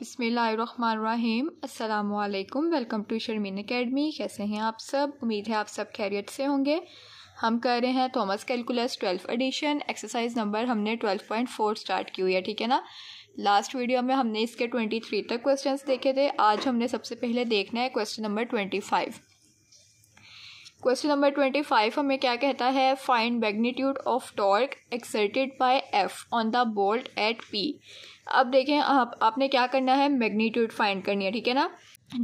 बिसमीम् अल्लाम welcome to Sharmin academy कैसे हैं आप सब उम्मीद है आप सब खैरियत से होंगे हम कर रहे हैं Thomas calculus twelfth edition exercise number हमने ट्वेल्व पॉइंट फोर स्टार्ट की हुई है ठीक है ना लास्ट वीडियो में हमने इसके ट्वेंटी थ्री तक क्वेश्चन देखे थे आज हमने सबसे पहले देखना है question number twenty five question number twenty five हमें क्या कहता है find magnitude of torque exerted by F on the bolt at P अब देखें आप, आपने क्या करना है मैग्नीट्यूड फाइंड करनी है ठीक है ना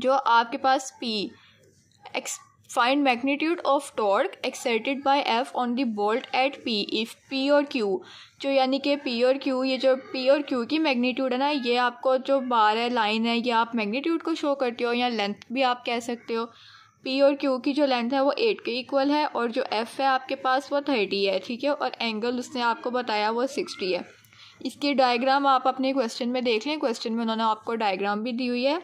जो आपके पास P X find magnitude of torque exerted by F on the bolt at P if P और क्यू जो यानी कि पी और क्यू ये जो पी और क्यू की मैग्नीट्यूड है ना ये आपको जो बार है लाइन है ये आप मैग्नीट्यूड को शो करते हो या लेंथ भी आप कह सकते हो पी और क्यू की जो लेंथ है वो एट के इक्वल है और जो एफ़ है आपके पास वो थर्टी है ठीक है और एंगल उसने आपको बताया वो सिक्सटी है इसकी डायग्राम आप अपने क्वेश्चन में देख लें क्वेश्चन में उन्होंने आपको डायग्राम भी दी हुई है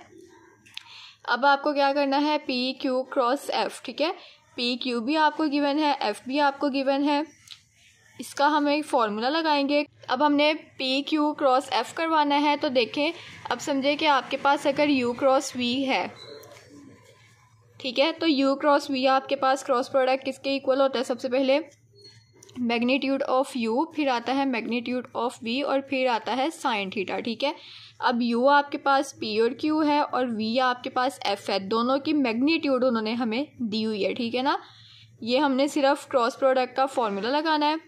अब आपको क्या करना है पी क्यू क्रॉस एफ ठीक है पी क्यू भी आपको गिवन है एफ भी आपको गिवन है इसका हम एक फार्मूला लगाएंगे अब हमने पी क्यू क्रॉस एफ करवाना है तो देखें अब समझे कि आपके पास अगर यू क्रॉस वी है ठीक है तो यू क्रॉस वी आपके पास क्रॉस प्रोडक्ट किसके इक्वल होता है सबसे पहले मैग्नीट्यूड ऑफ यू फिर आता है मैग्नीट्यूड ऑफ वी और फिर आता है साइन थीटा ठीक है अब यू आपके पास पी और क्यू है और वी आपके पास एफ है दोनों की मैग्नीट्यूड उन्होंने हमें दी हुई है ठीक है ना ये हमने सिर्फ क्रॉस प्रोडक्ट का फॉर्मूला लगाना है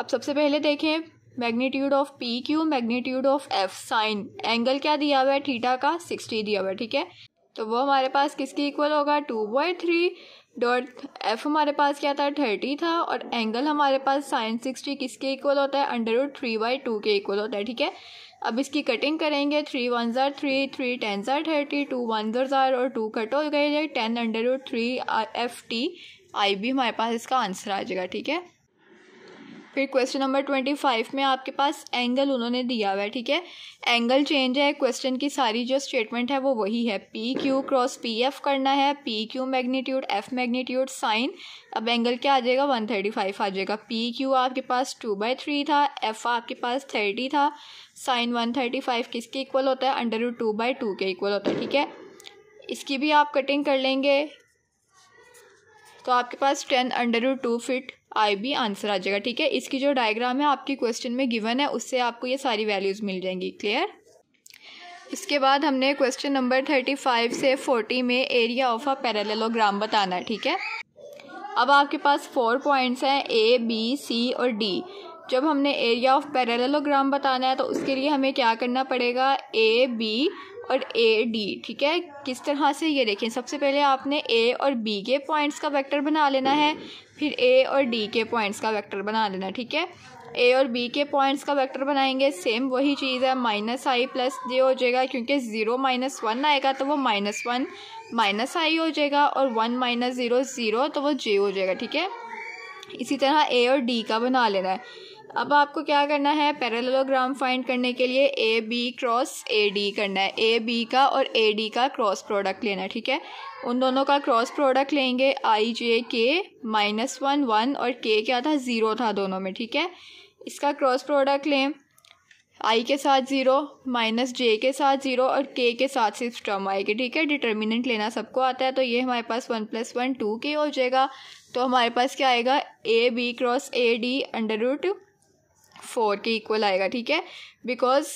अब सबसे पहले देखें magnitude of P Q magnitude of F sine angle क्या दिया हुआ है थीटा का सिक्सटी दिया हुआ है ठीक है तो वो हमारे पास किसके इक्वल होगा two by three dot F हमारे पास क्या था थर्टी था और एंगल हमारे पास साइन सिक्सटी किसके इक्वल होता है under root three by two के इक्वल होता है ठीक है अब इसकी कटिंग करेंगे थ्री वन ज़ार थ्री थ्री टेन ज़ार थर्टी टू वन ज़र ज़ार और टू कट हो गए ten under root three F T I भी हमारे पास इसका आंसर आ जाएगा ठीक है फिर क्वेश्चन नंबर ट्वेंटी फाइव में आपके पास एंगल उन्होंने दिया हुआ है ठीक है एंगल चेंज है क्वेश्चन की सारी जो स्टेटमेंट है वो वही है P Q cross P F करना है P Q magnitude F magnitude sine अब एंगल क्या आ जाएगा वन थर्टी फाइव आ जाएगा पी क्यू आपके पास टू बाई थ्री था एफ आपके पास थर्टी था साइन वन थर्टी फाइव किसके इक्वल होता है अंडर टू बाई टू के इक्वल होता है ठीक है इसकी भी आप कटिंग कर लेंगे तो आपके पास ten under two fit I B answer आ जाएगा ठीक है इसकी जो डायग्राम है आपकी क्वेश्चन में गिवन है उससे आपको ये सारी वैल्यूज़ मिल जाएंगी क्लियर इसके बाद हमने क्वेश्चन नंबर थर्टी फाइव से फोर्टी में एरिया ऑफ अ पैरेललोग्राम बताना है ठीक है अब आपके पास फोर पॉइंट्स हैं ए बी सी और डी जब हमने एरिया ऑफ पैरेललोग्राम बताना है तो उसके लिए हमें क्या करना पड़ेगा ए बी और ए डी ठीक है किस तरह से ये देखें सबसे पहले आपने ए और बी के पॉइंट्स का वेक्टर बना लेना है फिर ए और डी के पॉइंट्स का वेक्टर बना लेना ठीक है ए और बी के पॉइंट्स का वेक्टर बनाएंगे सेम वही चीज़ है माइनस आई प्लस जे हो जाएगा क्योंकि ज़ीरो माइनस वन आएगा तो वो माइनस वन माइनस आई हो जाएगा और वन माइनस ज़ीरो ज़ीरो तो वो जे हो जाएगा ठीक है इसी तरह ए और डी का बना लेना है अब आपको क्या करना है पैरेललोग्राम फाइंड करने के लिए A B cross A D करना है ए बी का और ए डी का क्रॉस प्रोडक्ट लेना है ठीक है उन दोनों का क्रॉस प्रोडक्ट लेंगे आई जे के माइनस वन वन और के क्या था ज़ीरो था दोनों में ठीक है इसका क्रॉस प्रोडक्ट लें आई के साथ ज़ीरो माइनस जे के साथ ज़ीरो और के के साथ सिर्फ टर्म आएगी ठीक है डिटर्मिनेंट लेना सबको आता है तो ये हमारे पास वन प्लस वन टू के हो जाएगा तो हमारे पास क्या आएगा A B cross A D under root four के इक्वल आएगा ठीक है बिकॉज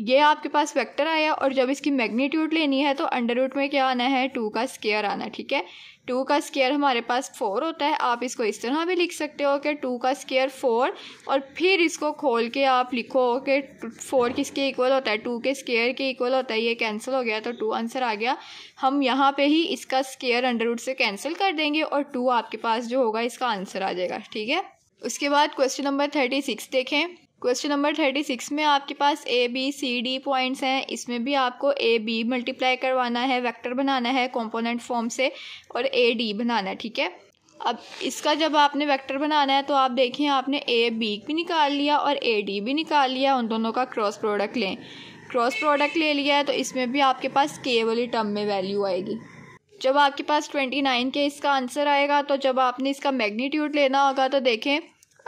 ये आपके पास वेक्टर आया और जब इसकी मैग्नीट्यूड लेनी है तो अंडर रूट में क्या आना है टू का स्केयर आना ठीक है टू का स्केयर हमारे पास फोर होता है आप इसको इस तरह भी लिख सकते हो कि टू का स्केयर फोर और फिर इसको खोल के आप लिखो कि फोर किसके इक्वल होता है टू के स्केयर के इक्वल होता है ये कैंसिल हो गया तो टू आंसर आ गया हम यहाँ पे ही इसका स्केयर अंडर रूट से कैंसिल कर देंगे और टू आपके पास जो होगा इसका आंसर आ जाएगा ठीक है उसके बाद क्वेश्चन नंबर थर्टी सिक्स देखें क्वेश्चन नंबर थर्टी सिक्स में आपके पास A B C D points हैं इसमें भी आपको ए बी मल्टीप्लाई करवाना है वेक्टर बनाना है कंपोनेंट फॉर्म से और ए डी बनाना है ठीक है अब इसका जब आपने वेक्टर बनाना है तो आप देखें आपने ए बी भी निकाल लिया और ए डी भी निकाल लिया उन दोनों का क्रॉस प्रोडक्ट लें क्रॉस प्रोडक्ट ले लिया है तो इसमें भी आपके पास के वाली टर्म में वैल्यू आएगी जब आपके पास ट्वेंटी नाइन के इसका आंसर आएगा तो जब आपने इसका मैग्नीट्यूड लेना होगा तो देखें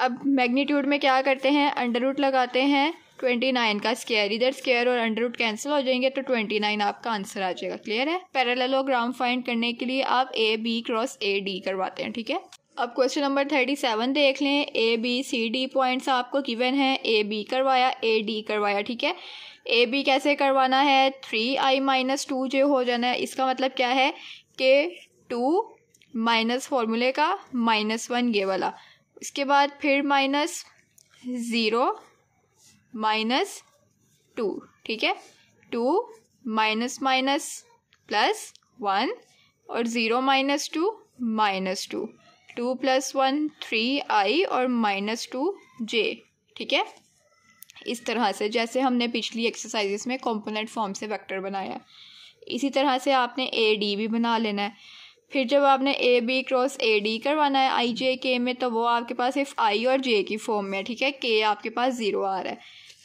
अब मैग्नीट्यूड में क्या करते हैं अंडर रूट लगाते हैं ट्वेंटी नाइन का स्केयर इधर स्केयर और अंडर रूट कैंसिल हो जाएंगे तो ट्वेंटी नाइन आपका आंसर आ जाएगा क्लियर है पैरेललोग्राम फाइंड करने के लिए आप A B cross A D करवाते हैं ठीक है अब क्वेश्चन नंबर थर्टी सेवन देख लें A B C D points आपको गिवन है ए बी करवाया ए डी करवाया ठीक है ए बी कैसे करवाना है थ्री आई माइनस टू जो हो जाना है इसका मतलब क्या है कि टू माइनस फॉर्मूले का माइनस वन ये वाला इसके बाद फिर माइनस ज़ीरो माइनस टू ठीक है two minus minus plus one और zero minus two minus two two plus one three i और माइनस टू जे ठीक है इस तरह से जैसे हमने पिछली एक्सरसाइजेस में कॉम्पोनेंट फॉर्म से वेक्टर बनाया इसी तरह से आपने ए डी भी बना लेना है फिर जब आपने A B cross A D करवाना है आई जे के में तो वो आपके पास सिर्फ आई और जे की फॉर्म में ठीक है के आपके पास ज़ीरो आ रहा है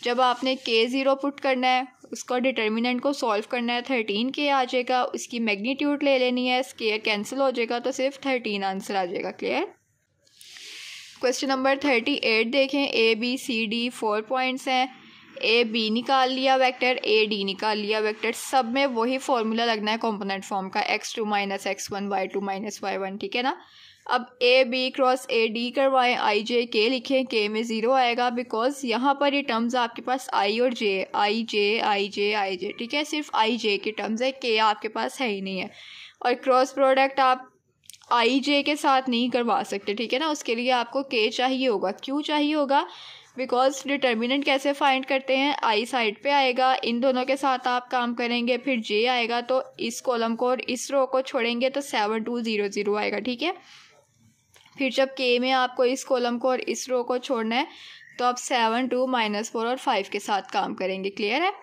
जब आपने के ज़ीरो पुट करना है उसका डिटर्मिनेंट को सॉल्व करना है थर्टीन के आ जाएगा उसकी मैग्नीट्यूड ले लेनी है स्केयर कैंसिल हो जाएगा तो सिर्फ थर्टीन आंसर आ जाएगा clear question number thirty eight देखें A B C D four points हैं ए बी निकाल लिया वेक्टर ए डी निकाल लिया वेक्टर सब में वही फॉर्मूला लगना है कॉम्पोनेंट फॉर्म का x two minus x one y two minus y one ठीक है ना अब A B cross A D करवाएं आई जे के लिखें के में ज़ीरो आएगा बिकॉज यहाँ पर ये टर्म्स आपके पास आई और जे आई जे आई जे आई जे ठीक है सिर्फ आई जे के टर्म्स है के आपके पास है ही नहीं है और क्रॉस प्रोडक्ट आप आई जे के साथ नहीं करवा सकते ठीक है ना उसके लिए आपको के चाहिए होगा क्यों चाहिए होगा बिकॉज डिटर्मिनेंट कैसे फाइंड करते हैं आई साइड पे आएगा इन दोनों के साथ आप काम करेंगे फिर जे आएगा तो इस कॉलम को और इस रो को छोड़ेंगे तो सेवन टू ज़ीरो ज़ीरो आएगा ठीक है फिर जब के में आपको इस कॉलम को और इस रो को छोड़ना है तो आप सेवन टू माइनस फोर और फाइव के साथ काम करेंगे क्लियर है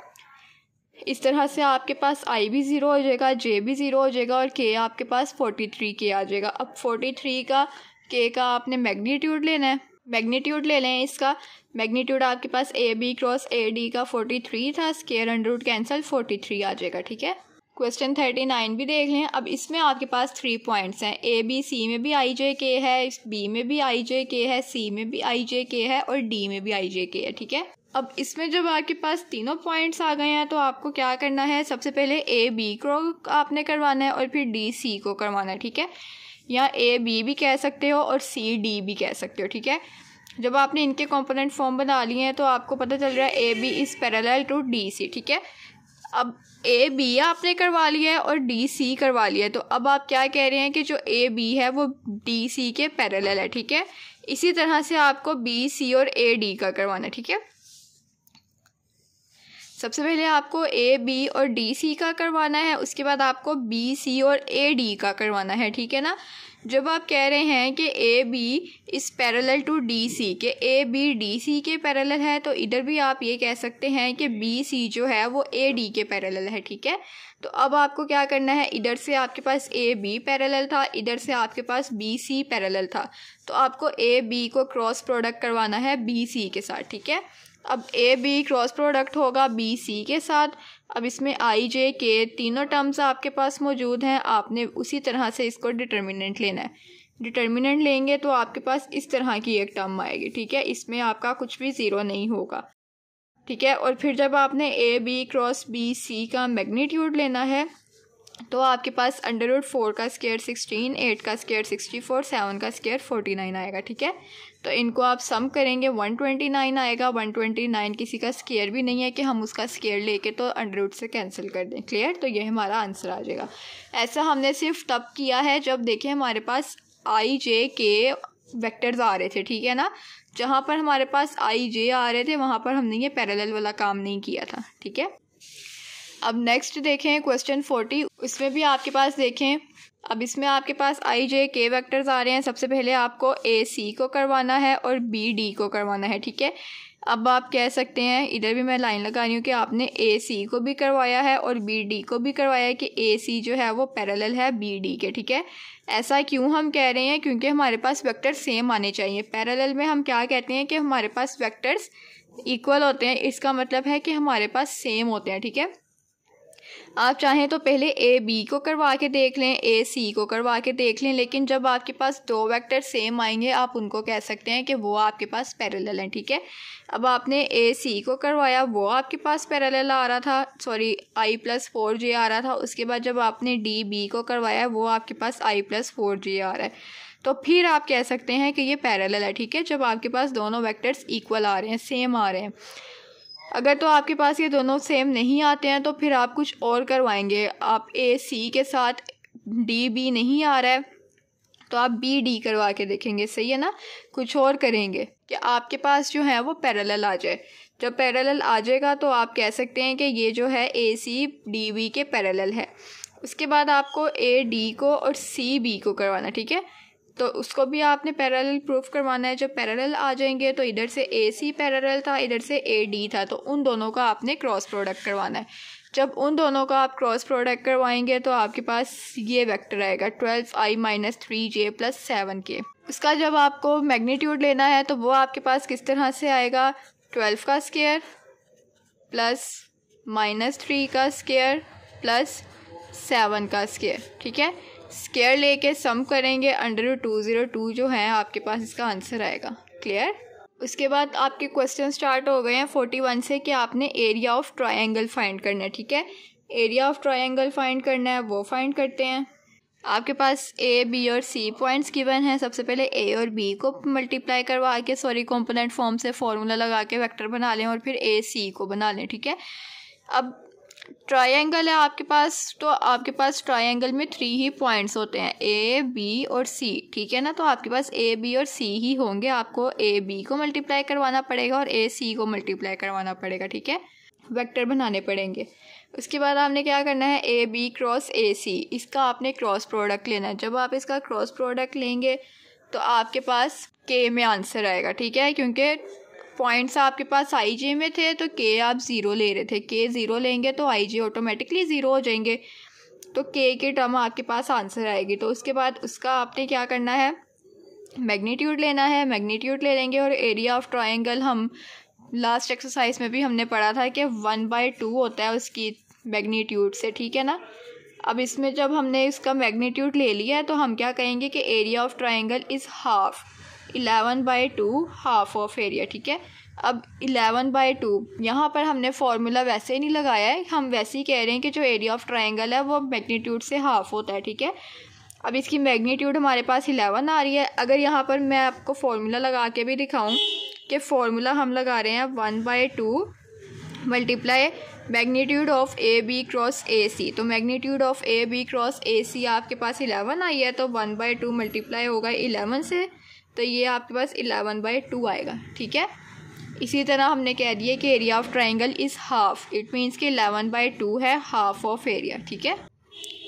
इस तरह से आपके पास आई भी ज़ीरो हो जाएगा जे भी ज़ीरो हो जाएगा और के आपके पास फोर्टी थ्री के आ जाएगा अब फोर्टी थ्री का के का आपने मैग्नीट्यूड लेना है मैग्नीट्यूड ले लें इसका मैग्नीट्यूड आपके पास A B cross A D का फोर्टी थ्री था square under root cancel forty three आ जाएगा ठीक है क्वेश्चन थर्टी नाइन भी देख लें अब इसमें आपके पास थ्री पॉइंट्स हैं ए बी सी में भी आई जे के है बी में भी आई जे के है सी में भी आई जे के है और डी में भी आई जे के है ठीक है अब इसमें जब आपके पास तीनों पॉइंट्स आ गए हैं तो आपको क्या करना है सबसे पहले ए बी को आपने करवाना है और फिर डी सी को करवाना है ठीक है या ए बी भी कह सकते हो और सी डी भी कह सकते हो ठीक है जब आपने इनके कंपोनेंट फॉर्म बना लिए हैं तो आपको पता चल रहा है A B is parallel to D C ठीक है अब ए बी आपने करवा लिया है और डी सी करवा लिया है तो अब आप क्या कह रहे हैं कि जो ए बी है वो डी सी के पैरल है ठीक है इसी तरह से आपको बी सी और ए डी का करवाना ठीक है सबसे पहले आपको ए बी और डी सी का करवाना है उसके बाद आपको बी सी और ए डी का करवाना है ठीक है ना जब आप कह रहे हैं कि A B is parallel to D C के ए बी डी सी के पैरेलल है तो इधर भी आप ये कह सकते हैं कि बी सी जो है वो ए डी के पैरेलल है ठीक है तो अब आपको क्या करना है इधर से आपके पास ए बी पैरेलल था इधर से आपके पास बी सी पैरेलल था तो आपको ए बी को क्रॉस प्रोडक्ट करवाना है बी सी के साथ ठीक है अब ए बी क्रॉस प्रोडक्ट होगा बी सी के साथ अब इसमें आई जे के तीनों टर्म्स आपके पास मौजूद हैं आपने उसी तरह से इसको डिटर्मिनेंट लेना है डिटर्मिनेंट लेंगे तो आपके पास इस तरह की एक टर्म आएगी ठीक है इसमें आपका कुछ भी ज़ीरो नहीं होगा ठीक है और फिर जब आपने A B cross B C का मैग्नीट्यूड लेना है तो आपके पास अंडर रूट फोर का स्केयर सिक्सटीन एट का स्केयर सिक्सटी फोर सेवन का स्केयर फोर्टी नाइन आएगा ठीक है तो इनको आप सम करेंगे वन ट्वेंटी नाइन आएगा वन ट्वेंटी नाइन किसी का स्केयर भी नहीं है कि हम उसका स्केयर लेके तो अंडर रूट से कैंसिल कर दें क्लियर तो ये हमारा आंसर आ जाएगा ऐसा हमने सिर्फ तब किया है जब देखें हमारे पास आई जे के वैक्टर्स आ रहे थे ठीक है ना जहाँ पर हमारे पास आई जे आ रहे थे वहाँ पर हमने ये पैरेलल वाला काम नहीं किया था ठीक है अब नेक्स्ट देखें क्वेश्चन फोर्टी उसमें भी आपके पास देखें अब इसमें आपके पास आई जे के वैक्टर्स आ रहे हैं सबसे पहले आपको ए सी को करवाना है और बी डी को करवाना है ठीक है अब आप कह सकते हैं इधर भी मैं लाइन लगा रही हूँ कि आपने ए सी को भी करवाया है और बी डी को भी करवाया है कि ए सी जो है वो पैरेलल है बी डी के ठीक है ऐसा क्यों हम कह रहे हैं क्योंकि हमारे पास वैक्टर सेम आने चाहिए पैरेलल में हम क्या कहते हैं कि हमारे पास वैक्टर्स इक्वल होते हैं इसका मतलब है कि हमारे पास सेम होते हैं ठीक है आप चाहें तो पहले ए बी को करवा के देख लें ए सी को करवा के देख लें लेकिन जब आपके पास दो वेक्टर सेम आएंगे आप उनको कह सकते हैं कि वो आपके पास पैरेलल हैं ठीक है अब आपने ए सी को करवाया वो आपके पास पैरेलल आ रहा था sorry i plus four j आ रहा था उसके बाद जब आपने डी बी को करवाया वो आपके पास आई प्लस फोर जे आ रहा है तो फिर आप कह सकते हैं कि ये पैरेलल है ठीक है जब आपके पास दोनों वैक्टर्स इक्वल आ रहे हैं सेम आ रहे हैं अगर तो आपके पास ये दोनों सेम नहीं आते हैं तो फिर आप कुछ और करवाएंगे आप ए सी के साथ डी बी नहीं आ रहा है तो आप बी डी करवा के देखेंगे सही है ना कुछ और करेंगे कि आपके पास जो है वो पैरेलल आ जाए जब पैरेलल आ जाएगा तो आप कह सकते हैं कि ये जो है ए सी डी बी के पैरेलल है उसके बाद आपको ए डी को और सी बी को करवाना ठीक है तो उसको भी आपने पैरेलल प्रूफ करवाना है जब पैरेलल आ जाएंगे तो इधर से ए सी पैरल था इधर से ए डी था तो उन दोनों का आपने क्रॉस प्रोडक्ट करवाना है जब उन दोनों का आप क्रॉस प्रोडक्ट करवाएंगे तो आपके पास ये वेक्टर आएगा twelve i minus three j plus seven k उसका जब आपको मैग्नीट्यूड लेना है तो वो आपके पास किस तरह से आएगा ट्वेल्व का स्केयर प्लस माइनस थ्री का स्केयर प्लस सेवन का स्केयर ठीक है स्केयर लेके सम करेंगे अंडर टू ज़ीरो टू जो है आपके पास इसका आंसर आएगा क्लियर उसके बाद आपके क्वेश्चन स्टार्ट हो गए हैं फोर्टी वन से कि आपने एरिया ऑफ ट्राइंगल फाइंड करना है ठीक है एरिया ऑफ ट्राइंगल फाइंड करना है वो फाइंड करते हैं आपके पास ए बी और सी पॉइंट्स गिवन हैं सबसे पहले ए और बी को मल्टीप्लाई करवा के सॉरी कंपोनेंट फॉर्म से फॉर्मूला लगा के वेक्टर बना लें और फिर ए सी को बना लें ठीक है अब ट्रायंगल है आपके पास तो आपके पास ट्रायंगल में थ्री ही पॉइंट्स होते हैं ए बी और सी ठीक है ना तो आपके पास ए बी और सी ही होंगे आपको ए बी को मल्टीप्लाई करवाना पड़ेगा और ए सी को मल्टीप्लाई करवाना पड़ेगा ठीक है वेक्टर बनाने पड़ेंगे उसके बाद आपने क्या करना है ए बी क्रॉस ए सी इसका आपने क्रॉस प्रोडक्ट लेना है जब आप इसका क्रॉस प्रोडक्ट लेंगे तो आपके पास के में आंसर आएगा ठीक है क्योंकि पॉइंट्स आपके पास आई जे में थे तो के आप ज़ीरो ले रहे थे के ज़ीरो लेंगे तो आई जे ऑटोमेटिकली ज़ीरो हो जाएंगे तो के के टर्म आपके पास आंसर आएगी तो उसके बाद उसका आपने क्या करना है मैग्नीट्यूड लेना है मैग्नीट्यूड ले लेंगे और एरिया ऑफ ट्राइंगल हम लास्ट एक्सरसाइज में भी हमने पढ़ा था कि वन बाई टू होता है उसकी मैग्नीट्यूड से ठीक है ना अब इसमें जब हमने इसका मैग्नीट्यूड ले लिया है तो हम क्या कहेंगे कि area of triangle is half eleven by two half of area ठीक है अब इलेवन बाई टू यहाँ पर हमने फार्मूला वैसे ही नहीं लगाया है हम वैसे ही कह रहे हैं कि जो एरिया ऑफ ट्राइंगल है वो मैग्नीट्यूड से हाफ होता है ठीक है अब इसकी मैग्नीट्यूड हमारे पास इलेवन आ रही है अगर यहाँ पर मैं आपको फार्मूला लगा के भी दिखाऊँ कि फार्मूला हम लगा रहे हैं one by two multiply magnitude of A B cross A C तो magnitude of A B cross A C आपके पास इलेवन आई है तो वन बाई टू मल्टीप्लाई होगा इलेवन से तो ये आपके पास इलेवन बाई टू आएगा ठीक है इसी तरह हमने कह दिया कि area of triangle is half it means कि एलेवन बाई टू है हाफ ऑफ एरिया ठीक है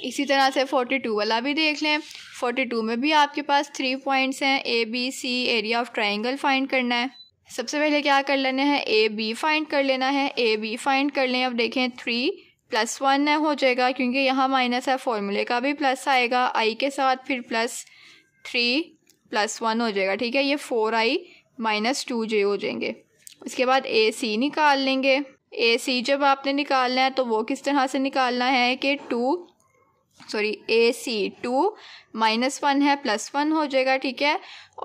इसी तरह से फोर्टी टू वाला भी देख लें फोर्टी टू में भी आपके पास थ्री पॉइंट्स हैं A B C area of triangle find करना है सबसे पहले क्या कर लेना है ए बी फाइंड कर लेना है ए बी फाइंड कर लें अब देखें थ्री प्लस वन हो जाएगा क्योंकि यहाँ माइनस है फॉर्मूले का भी प्लस आएगा आई के साथ फिर प्लस थ्री प्लस वन हो जाएगा ठीक है ये four i minus two j हो जाएंगे उसके बाद ए सी निकाल लेंगे ए सी जब आपने निकालना है तो वो किस तरह से निकालना है कि two sorry A C two minus one है प्लस वन हो जाएगा ठीक है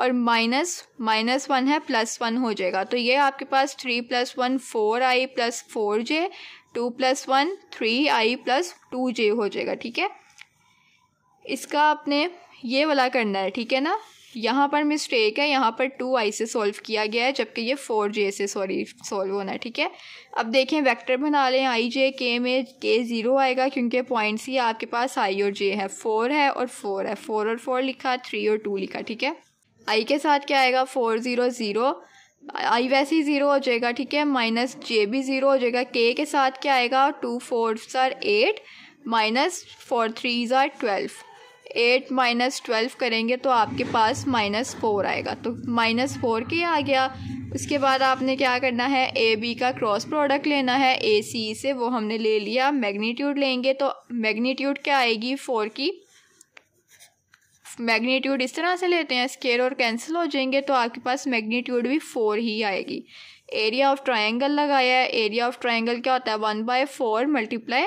और माइनस माइनस वन है प्लस वन हो जाएगा तो ये आपके पास three plus one four i plus four j two plus one three i plus two j हो जाएगा ठीक है इसका आपने ये वाला करना है ठीक है ना यहाँ पर मिस्टेक है यहाँ पर टू आई से सॉल्व किया गया है जबकि ये फोर जे से सॉरी सॉल्व होना है ठीक है अब देखें वेक्टर बना लें आई जे के में के ज़ीरो आएगा क्योंकि पॉइंट्स ही आपके पास आई और जे है फोर है और फोर है फोर और फोर लिखा थ्री और टू लिखा ठीक है आई के साथ क्या आएगा फोर ज़ीरो ज़ीरो आई वैसे ही ज़ीरो हो जाएगा ठीक है माइनस जे भी ज़ीरो हो जाएगा के के साथ क्या आएगा two four are eight minus four three are twelve eight minus twelve करेंगे तो आपके पास माइनस फोर आएगा तो माइनस फोर के आ गया उसके बाद आपने क्या करना है ए बी का क्रॉस प्रोडक्ट लेना है ए सी से वो हमने ले लिया मैग्नीट्यूड लेंगे तो मैग्नीट्यूड क्या आएगी फोर की मैग्नीट्यूड इस तरह से लेते हैं स्केयर और कैंसिल हो जाएंगे तो आपके पास मैग्नीट्यूड भी फोर ही आएगी एरिया ऑफ ट्राइंगल लगाया है एरिया ऑफ ट्राइंगल क्या होता है one by four multiply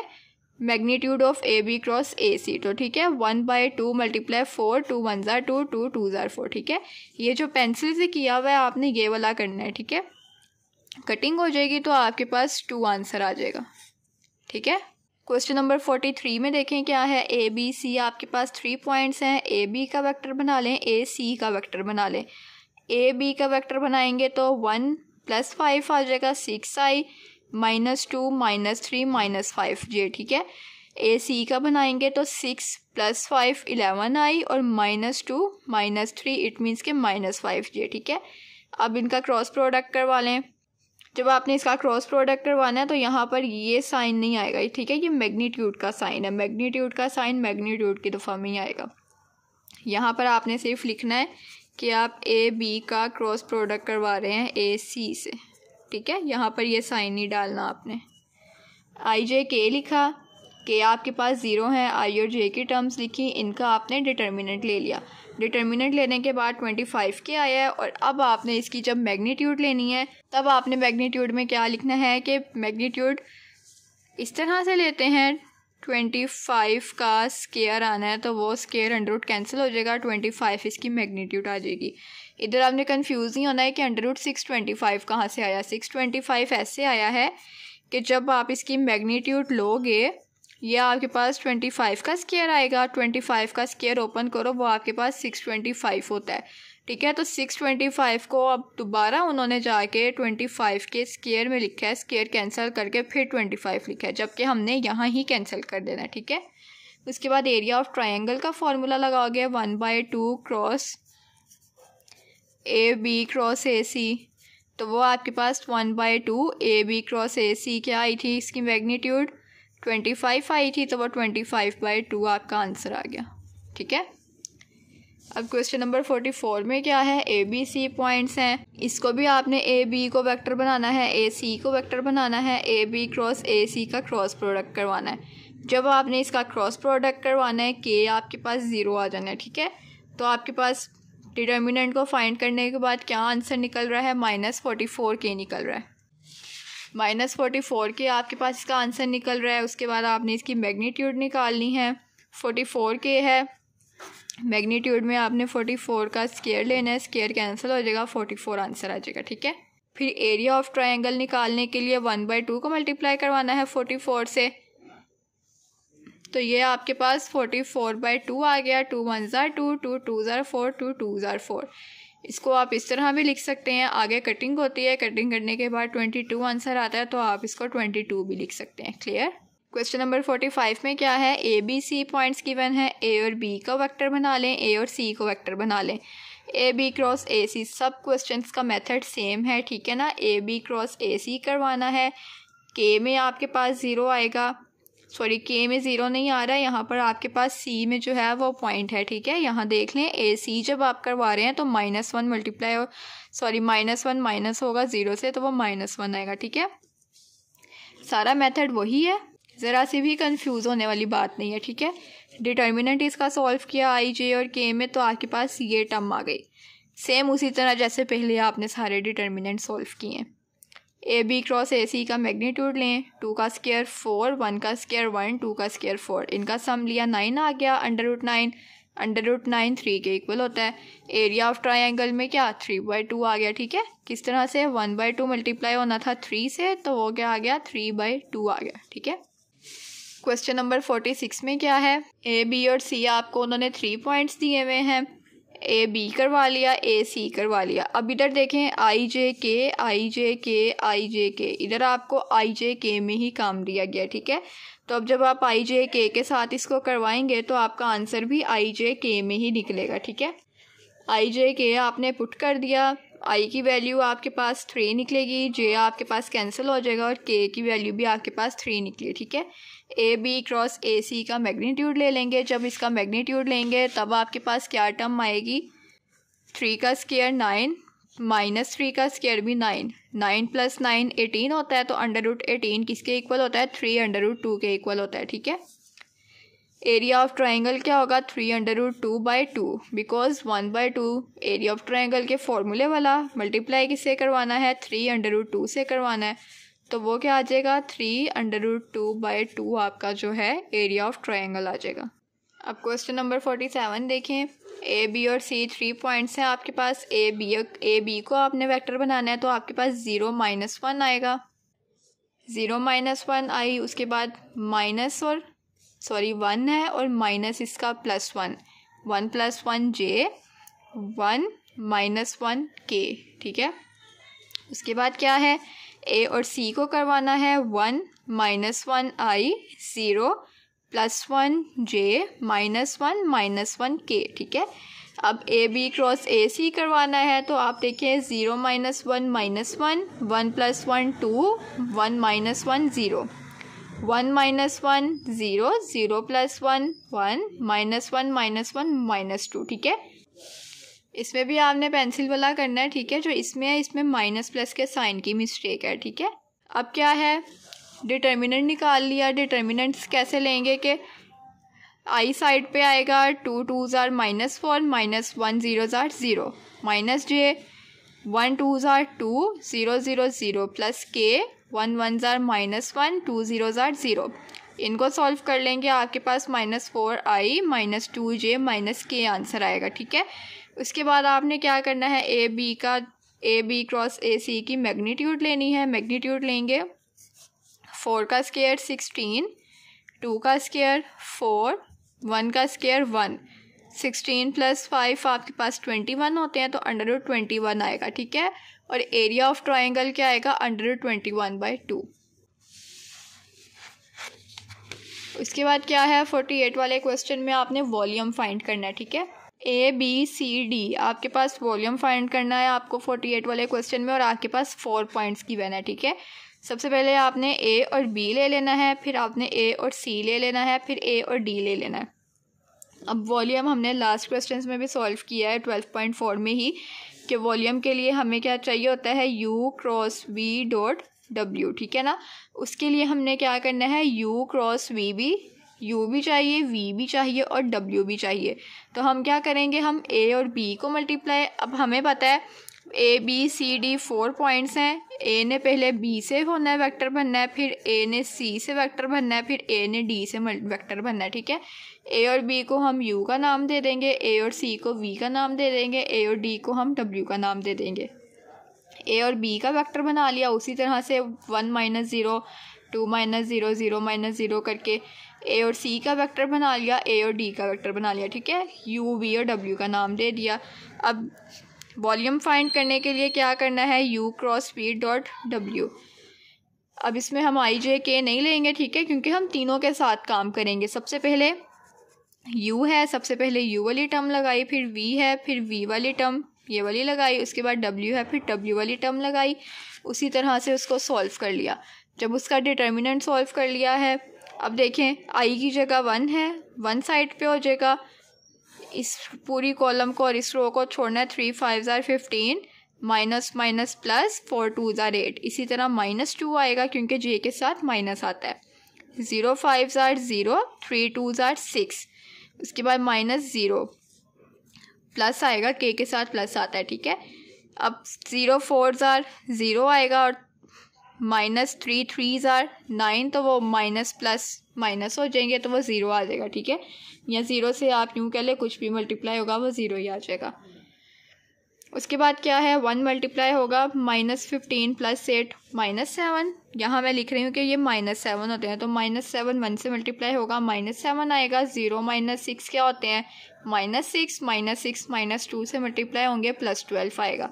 magnitude of A B cross A C तो ठीक है one by two multiply four two one are two two two are four ठीक है ये जो पेंसिल से किया हुआ है आपने ये वाला करना है ठीक है कटिंग हो जाएगी तो आपके पास टू आंसर आ जाएगा ठीक है क्वेश्चन नंबर फोर्टी थ्री में देखें क्या है ए बी सी आपके पास थ्री पॉइंट्स हैं ए बी का वैक्टर बना लें ए सी का वैक्टर बना लें ए बी का वैक्टर बनाएंगे तो वन प्लस फाइव आ जाएगा six i minus two minus three minus five j ठीक है ए सी का बनाएंगे तो six plus five eleven i और minus two minus three it means के माइनस फाइव जे ठीक है अब इनका क्रॉस प्रोडक्ट करवा लें जब आपने इसका क्रॉस प्रोडक्ट करवाना है तो यहाँ पर ये साइन नहीं आएगा ठीक है ये मैग्नीट्यूड का साइन है मैग्नीट्यूड का साइन मैग्नीट्यूड की दफ़ा में ही आएगा यहाँ पर आपने सिर्फ लिखना है कि आप ए बी का क्रॉस प्रोडक्ट करवा रहे हैं ए सी से ठीक है यहाँ पर ये साइन नहीं डालना आपने आई जे के लिखा के आपके पास ज़ीरो है आई और जे की टर्म्स लिखी इनका आपने डिटर्मिनेंट ले लिया डिटर्मिनेंट लेने के बाद ट्वेंटी फाइव के आया है और अब आपने इसकी जब मैग्नीट्यूड लेनी है तब आपने मैग्नीट्यूड में क्या लिखना है कि मैग्नीट्यूड इस तरह से लेते हैं ट्वेंटी फाइव का स्केयर आना है तो वो स्केयर अंडर रूट कैंसिल हो जाएगा ट्वेंटी फाइव इसकी मैग्नीट्यूड आ जाएगी इधर आपने कन्फ्यूज़ नहीं होना है कि under root six twenty five कहाँ से आया सिक्स ट्वेंटी फाइव ऐसे आया है कि जब आप इसकी मैग्नीट्यूड लोगे या आपके पास ट्वेंटी फाइव का स्केयर आएगा ट्वेंटी फाइव का स्केयर ओपन करो वो आपके पास सिक्स ट्वेंटी फाइव होता है ठीक है तो सिक्स ट्वेंटी फाइव को अब दोबारा उन्होंने जाके ट्वेंटी फाइव के स्केयर में लिखा है स्केयर कैंसिल करके फिर ट्वेंटी फाइव लिखा है जबकि हमने यहाँ ही कैंसिल कर देना है ठीक है उसके बाद एरिया ऑफ ट्राइंगल का फॉर्मूला लगा गया one by two cross A B cross A C तो वो आपके पास one by two A B cross A C क्या आई थी इसकी मैग्नीट्यूड ट्वेंटी फाइव आई थी तो वो ट्वेंटी फाइव बाई टू आपका आंसर आ गया ठीक है अब क्वेश्चन नंबर फोर्टी फोर में क्या है ए बी सी पॉइंट्स हैं इसको भी आपने ए बी को वेक्टर बनाना है ए सी को वेक्टर बनाना है A B cross A C का क्रॉस प्रोडक्ट करवाना है जब आपने इसका क्रॉस प्रोडक्ट करवाना है के आपके पास ज़ीरो आ जाना है ठीक है तो आपके पास डिटर्मिनेंट को फाइंड करने के बाद क्या आंसर निकल रहा है माइनस फोर्टी फोर के निकल रहा है माइनस फोर्टी फोर के आपके पास इसका आंसर निकल रहा है उसके बाद आपने इसकी मैग्नीट्यूड निकालनी है फोर्टी फोर के है मैग्नीट्यूड में आपने फोर्टी फोर का स्केयर लेना है स्केयर कैंसिल हो जाएगा फोर्टी फोर आंसर आ जाएगा ठीक है फिर एरिया ऑफ ट्राइंगल निकालने के लिए वन बाई टू को मल्टीप्लाई करवाना है फोर्टी फोर से तो ये आपके पास फोर्टी फोर बाई टू आ गया two one are two two two are four two two are four इसको आप इस तरह भी लिख सकते हैं आगे कटिंग होती है कटिंग करने के बाद ट्वेंटी टू आंसर आता है तो आप इसको ट्वेंटी टू भी लिख सकते हैं clear question number forty five में क्या है A B C points given है ए और बी का वेक्टर बना लें ए और सी को वेक्टर बना लें ए बी क्रॉस ए सी सब क्वेश्चन का मेथड सेम है ठीक है ना ए बी क्रॉस ए सी करवाना है के में आपके पास ज़ीरो आएगा सॉरी के में ज़ीरो नहीं आ रहा है यहाँ पर आपके पास सी में जो है वो पॉइंट है ठीक है यहाँ देख लें ए सी जब आप करवा रहे हैं तो minus one multiply sorry minus one minus होगा ज़ीरो से तो वो माइनस वन आएगा ठीक है सारा मेथड वही है ज़रा सी भी कंफ्यूज होने वाली बात नहीं है ठीक है डिटर्मिनेंट इसका सॉल्व किया आई जे और के में तो आपके पास ये टर्म आ गई सेम उसी तरह जैसे पहले आपने सारे डिटर्मिनेंट सॉल्व किए हैं A B cross A C का मैग्नीट्यूड लें टू का स्केयर फोर वन का स्केयर वन टू का स्केयर फोर इनका सम लिया नाइन आ गया under root nine under root nine three के इक्वल होता है एरिया ऑफ ट्राइंगल में क्या थ्री बाई टू आ गया ठीक है किस तरह से वन बाई टू मल्टीप्लाई होना था थ्री से तो वो क्या आ गया थ्री बाई टू आ गया ठीक है क्वेश्चन नंबर फोर्टी सिक्स में क्या है ए बी और सी आपको उन्होंने थ्री पॉइंट्स दिए हुए हैं ए बी करवा लिया ए सी करवा लिया अब इधर देखें आई जे के आई जे के आई जे के इधर आपको आई जे के में ही काम दिया गया ठीक है तो अब जब आप आई जे के के साथ इसको करवाएंगे तो आपका आंसर भी आई जे के में ही निकलेगा ठीक है आई जे के आपने पुट कर दिया आई की वैल्यू आपके पास थ्री निकलेगी जे आपके पास कैंसिल हो जाएगा और के की वैल्यू भी आपके पास थ्री निकली ठीक है A B cross A C का मैग्नीट्यूड ले लेंगे जब इसका मैग्नीट्यूड लेंगे तब आपके पास क्या टर्म आएगी थ्री का स्केयर नाइन माइनस थ्री का स्केयर भी nine nine plus nine eighteen होता है तो अंडर रूट एटीन किसके इक्वल होता है थ्री अंडर रूट टू के इक्वल होता है ठीक है एरिया ऑफ ट्राइंगल क्या होगा three under root two by two because one by two area of triangle के फॉर्मूले वाला मल्टीप्लाई किससे करवाना है थ्री अंडर रूट टू से करवाना है तो वो क्या आ जाएगा three under root two by two आपका जो है एरिया ऑफ ट्राइंगल आ जाएगा अब क्वेश्चन नंबर फोर्टी सेवन देखें ए बी और सी थ्री पॉइंट्स हैं आपके पास ए बी ए बी को आपने वेक्टर बनाना है तो आपके पास ज़ीरो माइनस वन आएगा ज़ीरो माइनस वन आई उसके बाद माइनस और सॉरी वन है और माइनस इसका plus one one plus one j one minus one k ठीक है उसके बाद क्या है ए और सी को करवाना है one minus one i zero plus one j minus one minus one k ठीक है अब ए बी क्रॉस ए सी करवाना है तो आप देखें zero minus one minus one one plus one two one minus one zero one minus one zero zero plus one one minus one minus one minus two ठीक है इसमें भी आपने पेंसिल वाला करना है ठीक है जो इसमें है इसमें माइनस प्लस के साइन की मिस्टेक है ठीक है अब क्या है डिटर्मिनेंट निकाल लिया डिटर्मिनेंट्स कैसे लेंगे कि आई साइड पे आएगा two two are minus four minus one zero are zero minus j one two are two zero zero zero plus k one one are minus one two zero are zero इनको solve कर लेंगे आपके पास minus four i minus two j minus k answer आएगा ठीक है उसके बाद आपने क्या करना है ए बी का ए बी क्रॉस ए सी की मैग्नीट्यूड लेनी है मैग्नीट्यूड लेंगे फोर का स्केयर सिक्सटीन टू का स्केयर फोर वन का square one sixteen plus five आपके पास ट्वेंटी वन होते हैं तो अंडर रूट ट्वेंटी वन आएगा ठीक है और एरिया ऑफ ट्राइंगल क्या आएगा under root twenty one by two उसके बाद क्या है फोर्टी एट वाले क्वेश्चन में आपने वॉल्यूम फाइंड करना है ठीक है ए बी सी डी आपके पास वॉल्यूम फाइंड करना है आपको फोर्टी एट वाले क्वेश्चन में और आपके पास फोर पॉइंट्स की बहना है ठीक है सबसे पहले आपने ए और बी ले लेना है फिर आपने ए और सी ले लेना है फिर ए और डी ले लेना है अब वॉल्यूम हमने लास्ट क्वेश्चन में भी सॉल्व किया है ट्वेल्व पॉइंट फोर में ही कि वॉल्यूम के लिए हमें क्या चाहिए होता है यू क्रॉस वी डॉट डब्ल्यू ठीक है ना उसके लिए हमने क्या करना है यू क्रॉस वी बी यू भी चाहिए वी भी चाहिए और डब्ल्यू भी चाहिए तो हम क्या करेंगे हम ए और बी को मल्टीप्लाई अब हमें पता है A B C D four points हैं ए ने पहले बी से होना है वेक्टर बनना है फिर ए ने सी से वेक्टर बनना है फिर ए ने डी से वेक्टर बनना है ठीक है ए और बी को हम यू का नाम दे देंगे ए और सी को वी का नाम दे देंगे ए और डी को हम डब्ल्यू का नाम दे देंगे ए और बी का वेक्टर बना लिया उसी तरह से one minus zero two minus zero zero minus zero करके ए और सी का वेक्टर बना लिया ए और डी का वेक्टर बना लिया ठीक है यू वी और डब्ल्यू का नाम दे दिया अब वॉल्यूम फाइंड करने के लिए क्या करना है यू क्रॉस वी डॉट डब्ल्यू अब इसमें हम आई जे के नहीं लेंगे ठीक है क्योंकि हम तीनों के साथ काम करेंगे सबसे पहले यू है सबसे पहले यू वाली टर्म लगाई फिर वी है फिर वी वाली टर्म ये वाली लगाई उसके बाद डब्ल्यू है फिर डब्ल्यू वाली टर्म लगाई उसी तरह से उसको सॉल्व कर लिया जब उसका डिटर्मिनेंट सॉल्व कर लिया है अब देखें आई की जगह वन है वन साइड पे हो जाएगा इस पूरी कॉलम को और इस रो को छोड़ना है three five are fifteen minus minus plus four two are eight इसी तरह माइनस टू आएगा क्योंकि जे के साथ माइनस आता है zero five are zero three two are six उसके बाद माइनस ज़ीरो प्लस आएगा के के साथ प्लस आता है ठीक है अब ज़ीरो फोर ज़ार ज़ीरो आएगा और minus three threes are nine तो वो माइनस प्लस माइनस हो जाएंगे तो वो ज़ीरो आ जाएगा ठीक है या ज़ीरो से आप यूँ कह लें कुछ भी मल्टीप्लाई होगा वो ज़ीरो ही आ जाएगा उसके बाद क्या है वन मल्टीप्लाई होगा minus fifteen plus eight minus seven यहाँ मैं लिख रही हूँ कि ये माइनस सेवन होते हैं तो माइनस सेवन वन से मल्टीप्लाई होगा माइनस सेवन आएगा ज़ीरो माइनस सिक्स क्या होते हैं minus six minus six minus two से मल्टीप्लाई होंगे प्लस ट्वेल्व आएगा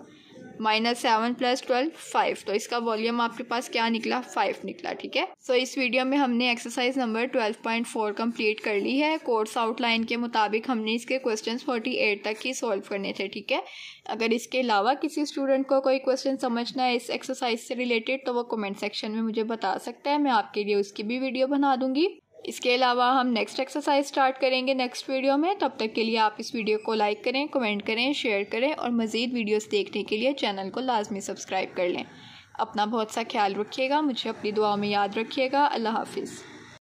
minus seven plus twelve five तो इसका वॉल्यूम आपके पास क्या निकला फाइव निकला ठीक है सो so, इस वीडियो में हमने exercise number twelve point four complete कर ली है कोर्स आउटलाइन के मुताबिक हमने इसके क्वेश्चन फोर्टी एट तक ही सॉल्व करने थे ठीक है अगर इसके अलावा किसी स्टूडेंट को कोई क्वेश्चन समझना है इस एक्सरसाइज से रिलेटेड तो वो कमेंट सेक्शन में मुझे बता सकता है मैं आपके लिए उसकी भी वीडियो बना दूंगी इसके अलावा हम नेक्स्ट एक्सरसाइज स्टार्ट करेंगे नेक्स्ट वीडियो में तब तक के लिए आप इस वीडियो को लाइक करें कमेंट करें शेयर करें और मज़ीद वीडियोस देखने के लिए चैनल को लाजमी सब्सक्राइब कर लें अपना बहुत सा ख्याल रखिएगा मुझे अपनी दुआ में याद रखिएगा अल्लाह हाफिज़